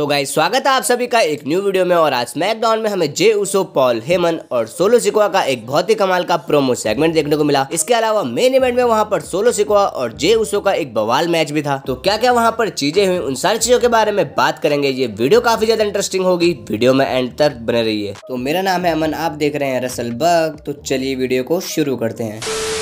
तो गाइस स्वागत है आप सभी का एक न्यू वीडियो में और आज स्मैकडाउन में हमें जे उसो पॉल हेमन और सोलो सिकोआ का एक बहुत ही कमाल का प्रोमो सेगमेंट देखने को मिला इसके अलावा मेन इवेंट में वहां पर सोलो सिकोआ और जे उसो का एक बवाल मैच भी था तो क्या क्या वहां पर चीजें हुई उन सारी चीजों के बारे में बात करेंगे ये वीडियो काफी ज्यादा इंटरेस्टिंग होगी वीडियो में एंड तक बने रही है तो मेरा नाम है अमन आप देख रहे हैं रसल बग तो चलिए वीडियो को शुरू करते हैं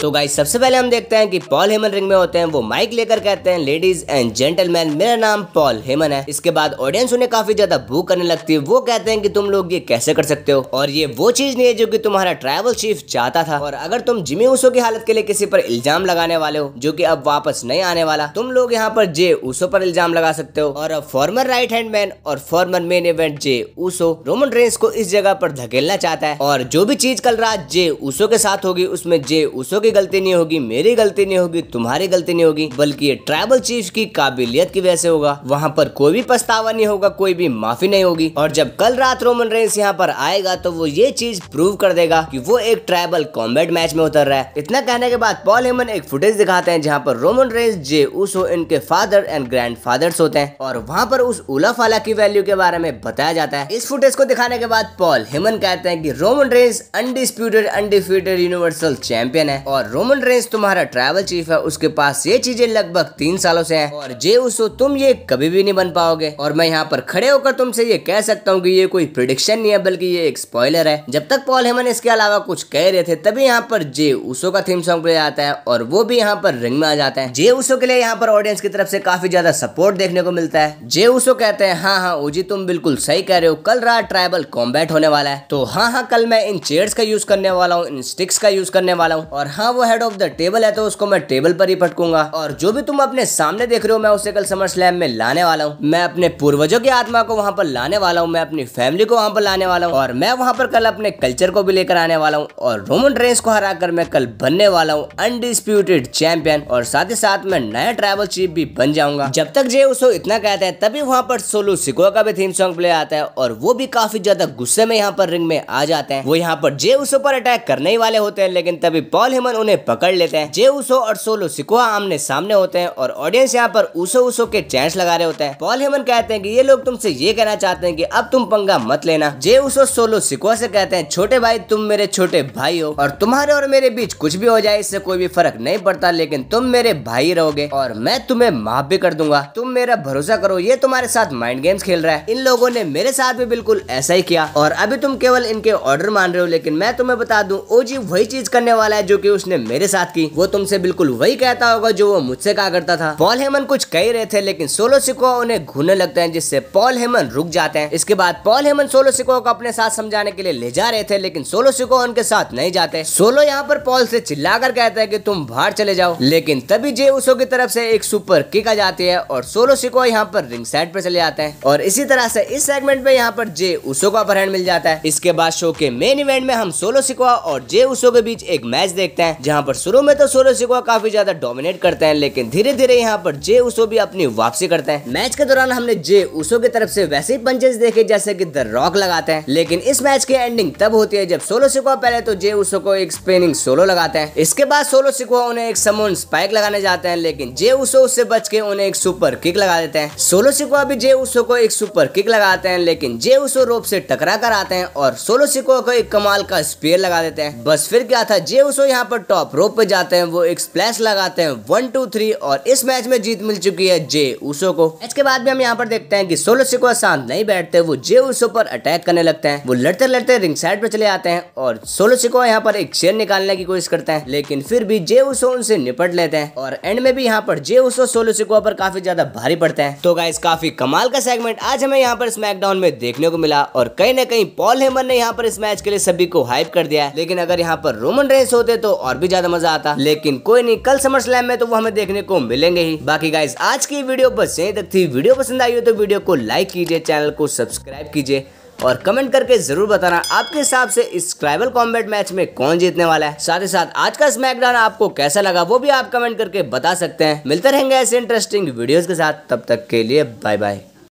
तो गाइस सबसे पहले हम देखते हैं कि पॉल हेमन रिंग में होते हैं वो माइक लेकर कहते हैं लेडीज एंड जेंटलमैन मेरा नाम पॉल हेमन है इसके बाद ऑडियंस उन्हें काफी ज्यादा भूख करने लगती है वो कहते हैं कि तुम लोग ये कैसे कर सकते हो और ये वो चीज नहीं है जो कि तुम्हारा ट्रैवल चीफ चाहता था और अगर तुम जिमी उसो की हालत के लिए किसी पर इल्जाम लगाने वाले हो जो की अब वापस नहीं आने वाला तुम लोग यहाँ पर जे उसो पर इल्जाम लगा सकते हो और फॉर्मर राइट हैंड मैन और former main event Jey Uso Roman Reigns को इस जगह पर धकेलना चाहता है और जो भी चीज कल रात जे उसो के साथ होगी उसमें जे उसो के की गलती नहीं होगी मेरी गलती नहीं होगी तुम्हारी गलती नहीं होगी बल्कि ये ट्राइबल चीफ की काबिलियत की वजह से होगा वहाँ पर कोई भी पछतावा नहीं होगा कोई भी माफी नहीं होगी और जब कल रात रोमन रेंस यहाँ पर आएगा तो वो ये चीज प्रूव कर देगा की वो एक ट्राइबल कॉम्बेट मैच में उतर रहा है इतना कहने के बाद पॉल हेमन एक फुटेज दिखाते हैं जहाँ पर रोमन रेंस जे उसो इनके फादर एंड ग्रैंड फादर्स होते हैं और वहाँ पर उस उलाफाला की वैल्यू के बारे में बताया जाता है इस फुटेज को दिखाने के बाद पॉल हेमन कहते हैं कि Roman Reigns undisputed undefeated universal champion है और और रोमन रेंस तुम्हारा ट्रैवल चीफ है उसके पास ये चीजें लगभग तीन सालों से हैं और जे उसो तुम ये कभी भी नहीं बन पाओगे और मैं यहाँ पर खड़े होकर तुमसे ये कह सकता हूँ कि ये कोई प्रिडिक्शन नहीं है बल्कि ये एक स्पॉइलर है जब तक पॉल हेमन इसके अलावा कुछ कह रहे थे तभी यहाँ पर जे उसो का थीम सॉन्ग प्ले आता है और वो भी यहाँ पर रिंग में आ जाता है जे उसो के लिए यहाँ पर ऑडियंस की तरफ से काफी ज्यादा सपोर्ट देखने को मिलता है जे उसो कहते हैं हाँ हाँ ओजी तुम बिल्कुल सही कह रहे हो कल रात ट्राइबल कॉम्बैट होने वाला है तो हाँ हाँ कल मैं इन चेयर्स का यूज करने वाला हूँ इन स्टिक्स का यूज करने वाला हूँ और हाँ जहां वो हेड ऑफ द टेबल है तो उसको मैं टेबल पर ही पटकूंगा और जो भी तुम अपने सामने देख रहे हो मैं उसे कल समर स्लैम में लाने वाला हूँ मैं अपने पूर्वजों की आत्मा को वहाँ पर लाने वाला हूँ मैं अपनी फैमिली को वहाँ पर लाने वाला हूँ और मैं वहाँ पर कल अपने कल्चर को भी लेकर आने वाला हूँ और रोमन रेंस को हरा कर मैं कल बनने वाला हूँ अनडिस्प्यूटेड चैंपियन और साथ ही साथ मैं नया ट्राइबल चीफ भी बन जाऊंगा जब तक जे उसको इतना कहता है तभी वहाँ पर सोलू सिको का भी थीम सॉन्ग प्ले आता है और वो भी काफी ज्यादा गुस्से में यहाँ पर रिंग में आ जाते हैं वो यहाँ पर जे उसो पर अटैक करने ही वाले होते हैं लेकिन तभी पॉल हिमन उन्हें पकड़ लेते हैं जे उसो और सोलो सिकुआ आमने सामने होते हैं और ऑडियंस यहाँ पर उसो उसो के चैंस लगा रहे होते हैं पॉल हेमन कहते हैं कि ये लोग तुमसे ये कहना चाहते हैं कि अब तुम पंगा मत लेना जे उसो सोलो सिकुआ से कहते हैं छोटे भाई तुम मेरे छोटे भाई हो और तुम्हारे और मेरे बीच कुछ भी हो जाए इससे कोई भी फर्क नहीं पड़ता लेकिन तुम मेरे भाई रहोगे और मैं तुम्हें माफ भी कर दूंगा तुम मेरा भरोसा करो ये तुम्हारे साथ माइंड गेम्स खेल रहा है इन लोगों ने मेरे साथ भी बिल्कुल ऐसा ही किया और अभी तुम केवल इनके ऑर्डर मान रहे हो लेकिन मैं तुम्हें बता दूं ओजी वही चीज करने वाला है जो की उसने उसने मेरे साथ की वो तुमसे बिल्कुल वही कहता होगा जो वो मुझसे कहा करता था पॉल हेमन कुछ कह रहे थे लेकिन सोलो सिकुआ उन्हें घूने लगते हैं जिससे पॉल हेमन रुक जाते हैं इसके बाद पॉल हेमन सोलो सिकुआ को अपने साथ समझाने के लिए ले जा रहे थे लेकिन सोलो सिकुआ उनके साथ नहीं जाते सोलो यहाँ पर पॉल से चिल्लाकर कहता है की तुम बाहर चले जाओ लेकिन तभी जे उसो की तरफ से एक सुपर किक आ जाती है और सोलो सिकुआ यहाँ पर रिंग साइड पर चले जाते हैं और इसी तरह से इस सेगमेंट में यहाँ पर जे उसो का अपहरण मिल जाता है इसके बाद शो के मेन इवेंट में हम सोलो सिकुआ और जे उसो के बीच एक मैच देखते हैं है जहाँ पर शुरू में तो सोलो सिकुआ काफी ज्यादा डोमिनेट करते हैं लेकिन धीरे धीरे यहाँ पर जे उसो भी अपनी वापसी करते हैं मैच के दौरान हमने जे उसो की तरफ से वैसे ही पंचेज देखे जैसे की द रॉक लगाते हैं लेकिन इस मैच की एंडिंग तब होती है जब सोलो सिकुआ पहले तो जे उसो को एक स्पिनिंग सोलो लगाते हैं इसके बाद सोलो सिकुआ उन्हें एक समून स्पाइक लगाने जाते हैं लेकिन जे उसो उससे बच के उन्हें एक सुपर किक लगा देते हैं सोलो सिकुआ भी जे उसो को एक सुपर किक लगाते हैं लेकिन जे उसो रोप से टकरा कर आते हैं और सोलो सिकुआ को एक कमाल का स्पेयर लगा देते हैं बस फिर क्या था जे उसो यहाँ पर टॉप रोप पे जाते हैं वो एक स्प्लैश लगाते हैं वन टू थ्री और इस मैच में जीत मिल चुकी है जे ऊसो को इसके बाद भी हम यहाँ पर देखते हैं कि सोलो सिको शांत नहीं बैठते वो जे ऊसो पर अटैक करने लगते हैं वो लड़ते लड़ते रिंग साइड पे चले आते हैं और सोलो सिको यहाँ पर एक शेर निकालने की कोशिश करते हैं लेकिन फिर भी जे ऊसो उनसे निपट लेते हैं और एंड में भी यहाँ पर जे ऊसो सोलो सिको पर काफी ज्यादा भारी पड़ते हैं तो गाइस काफी कमाल का सेगमेंट आज हमें यहाँ पर स्मैकडाउन में देखने को मिला और कहीं ना कहीं पॉल हेमर ने यहाँ पर इस मैच के लिए सभी को हाइप कर दिया लेकिन अगर यहाँ पर रोमन रेस होते तो और भी ज्यादा मजा आता लेकिन कोई नहीं कल समर स्लैम में तो वो हमें देखने को मिलेंगे ही बाकी गाइज आज की वीडियो बस यही तक थी वीडियो पसंद आई हो तो वीडियो को लाइक कीजिए चैनल को सब्सक्राइब कीजिए और कमेंट करके जरूर बताना आपके हिसाब से इस ट्राइबल कॉम्बैट मैच में कौन जीतने वाला है साथ ही साथ आज का स्मैकडाउन आपको कैसा लगा वो भी आप कमेंट करके बता सकते हैं मिलते रहेंगे ऐसे इंटरेस्टिंग वीडियोस के साथ तब तक के लिए बाय बाय